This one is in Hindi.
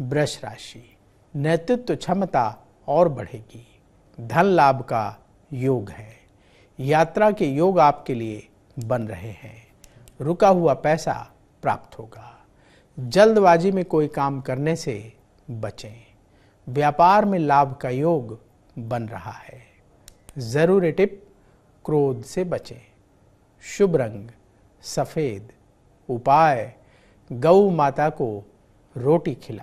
वृष राशि नेतृत्व क्षमता और बढ़ेगी धन लाभ का योग है यात्रा के योग आपके लिए बन रहे हैं रुका हुआ पैसा प्राप्त होगा जल्दबाजी में कोई काम करने से बचें व्यापार में लाभ का योग बन रहा है ज़रूरी टिप क्रोध से बचें शुभ रंग सफ़ेद उपाय गऊ माता को रोटी खिलाएं